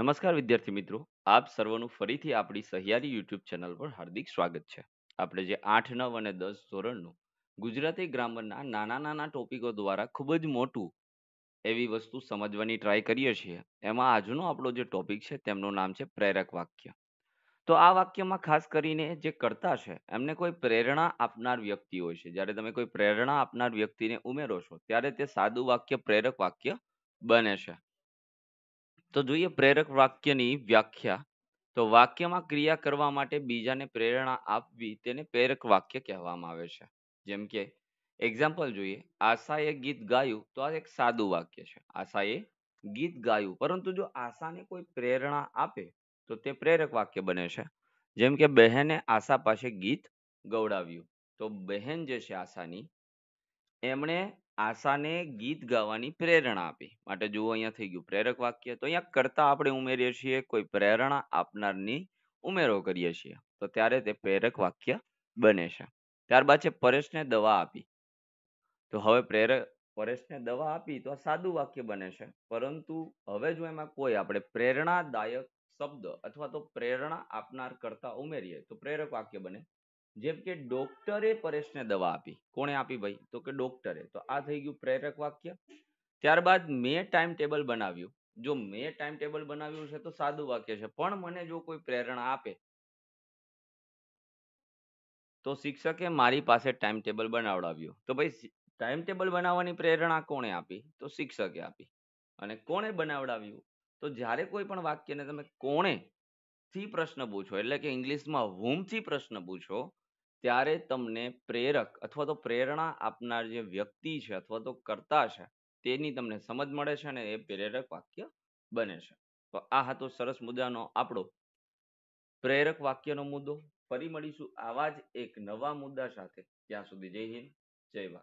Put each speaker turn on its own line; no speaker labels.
નમસ્કાર વિદ્યાર્થી મિત્રો આપ સર્વનું ફરીથી આપણી સહિયારી યુટ્યુબ ચેનલ પર હાર્દિક સ્વાગત છે આપણે જે આઠ નવ અને દસ ધોરણનું ગુજરાતી ગ્રામરના નાના નાના ટોપિકો દ્વારા ખૂબ જ મોટું એવી વસ્તુ સમજવાની ટ્રાય કરીએ છીએ એમાં આજનો આપણો જે ટોપિક છે તેમનું નામ છે પ્રેરક વાક્ય તો આ વાક્યમાં ખાસ કરીને જે કરતા છે એમને કોઈ પ્રેરણા આપનાર વ્યક્તિ હોય છે જ્યારે તમે કોઈ પ્રેરણા આપનાર વ્યક્તિને ઉમેરો છો ત્યારે તે સાદું વાક્ય પ્રેરક વાક્ય બને છે તો જોઈએ પ્રેરક વાક્યની વ્યાખ્યા તો વાક્યમાં ક્રિયા કરવા માટે બીજાને પ્રેરણા આપવી તેને પ્રેરક વાક્ય કહેવામાં આવે છે જેમ કે એક્ઝામ્પલ જોઈએ આશાએ ગીત ગાયું તો આ એક સાદું વાક્ય છે આશાએ ગીત ગાયું પરંતુ જો આશાને કોઈ પ્રેરણા આપે તો તે પ્રેરક વાક્ય બને છે જેમ કે બહેને આશા પાસે ગીત ગવડાવ્યું તો બહેન જે છે આશાની એમણે આશાને ગીત ગાવાની પ્રેરણા આપી માટે જુઓ અહીંયા થઈ ગયું પ્રેરક વાક્ય તો અહીંયા કરતા આપણે ઉમેરીએ છીએ કોઈ પ્રેરણા આપનારની ઉમેરો કરીએ છીએ તો ત્યારે તે પ્રેરક વાક્ય બને છે ત્યારબાદ છે પરેશને દવા આપી તો હવે પ્રેરક પરેશને દવા આપી તો આ સાદું વાક્ય બને છે પરંતુ હવે જો એમાં કોઈ આપણે પ્રેરણાદાયક શબ્દ અથવા તો પ્રેરણા આપનાર કરતા ઉમેરીએ તો પ્રેરક વાક્ય બને જેમ કે ડોક્ટરે પરેશને દવા આપી કોણે આપી ભાઈ તો કે ડોક્ટરે તો આ થઈ ગયું પ્રેરક વાક્ય ત્યારબાદ મેં ટાઈમ ટેબલ બનાવ્યું જો મેં ટાઈમ ટેબલ બનાવ્યું છે તો સાદું વાક્ય છે પણ મને જો કોઈ પ્રેરણા આપે તો શિક્ષકે મારી પાસે ટાઈમ ટેબલ બનાવડાવ્યું તો ભાઈ ટાઈમ ટેબલ બનાવવાની પ્રેરણા કોણે આપી તો શિક્ષકે આપી અને કોણે બનાવડાવ્યું તો જ્યારે કોઈ પણ વાક્યને તમે કોણે થી પ્રશ્ન પૂછો એટલે કે ઇંગ્લિશમાં whom થી પ્રશ્ન પૂછો ત્યારે તમને પ્રેરક અથવા તો પ્રેરણા આપનાર જે વ્યક્તિ છે અથવા તો કર્તા છે તેની તમને સમજ મળે છે અને એ પ્રેરક વાક્ય બને છે તો આ હતો સરસ મુદ્દાનો આપણો પ્રેરક વાક્યનો મુદ્દો ફરી મળીશું આવા જ એક નવા મુદ્દા સાથે ત્યાં સુધી જય હિન્દ જય ભારત